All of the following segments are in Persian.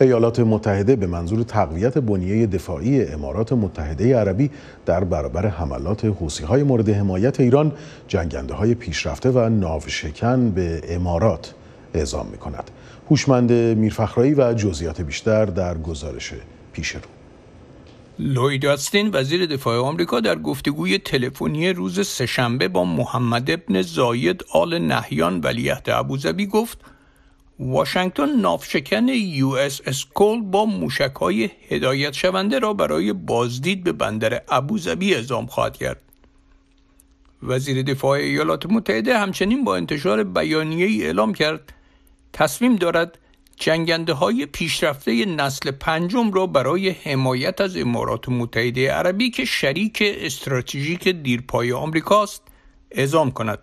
ایالات متحده به منظور تقویت بنیه دفاعی امارات متحده عربی در برابر حملات های مورد حمایت ایران جنگنده های پیشرفته و ناوشکن به امارات اعزام می کند. هوشمند میرفخرایی و جزئیات بیشتر در گزارش پیش رو. لوید آستین وزیر دفاع آمریکا در گفتگوی تلفنی روز سهشنبه با محمد ابن زاید آل نهیان ولیعهد ابوظبی گفت واشنگتن نافشکن یو اس اسکول با موشک های هدایت شونده را برای بازدید به بندر ابوظبی اعزام خواهد کرد. وزیر دفاع ایالات متحده همچنین با انتشار بیانیه ای اعلام کرد تصمیم دارد جنگنده های پیشرفته نسل پنجم را برای حمایت از امارات متحده عربی که شریک استراتژیک دیرپای آمریکاست اعزام کند.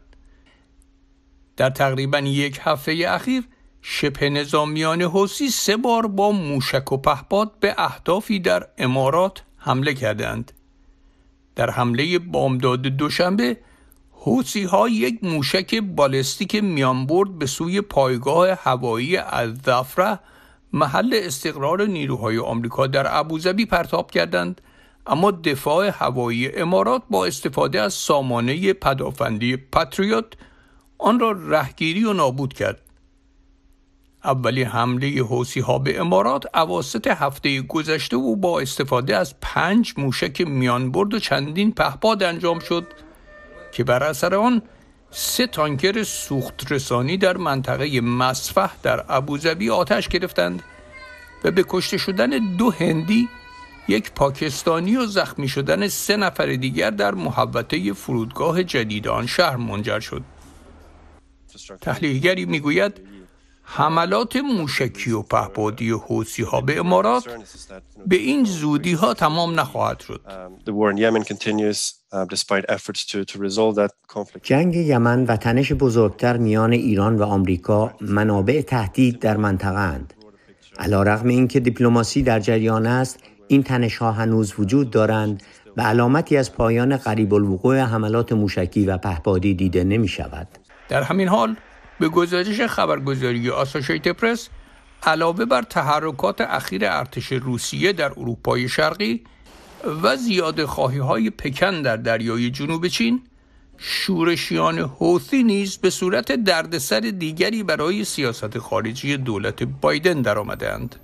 در تقریبا یک هفته اخیر شبه نظامیان حوسی سه بار با موشک و پهپاد به اهدافی در امارات حمله کردند. در حمله بامداد دوشنبه حوسی ها یک موشک بالستیک برد به سوی پایگاه هوایی از محل استقرار نیروهای آمریکا در ابوظبی پرتاب کردند اما دفاع هوایی امارات با استفاده از سامانه پدافندی پاتریوت آن را رهگیری و نابود کرد اولی حمله حوسی ها به امارات اواسط هفته گذشته و با استفاده از پنج موشک میان برد و چندین پهپاد انجام شد که بر اثر آن سه تانکر سوخت رسانی در منطقه مصفح در ابوظبی آتش گرفتند و به کشته شدن دو هندی یک پاکستانی و زخمی شدن سه نفر دیگر در محوطه فرودگاه جدید آن شهر منجر شد تحلیلگری میگوید حملات موشکی و پهپادی و حوسی ها به امارات به این زودی ها تمام نخواهد شد. Uh, جنگ یمن و تنش بزرگتر میان ایران و آمریکا منابع تهدید در منطقه اند. علا رقم این که دیپلماسی در جریان است، این تنش ها هنوز وجود دارند و علامتی از پایان قریب الوقوع حملات موشکی و پهپادی دیده نمی شود. در همین حال به گزارش خبرگزاری آساشیت پرس علاوه بر تحرکات اخیر ارتش روسیه در اروپای شرقی و زیاد خواهی های پکن در دریای جنوب چین شورشیان حوثی نیز به صورت دردسر دیگری برای سیاست خارجی دولت بایدن درآمدهاند.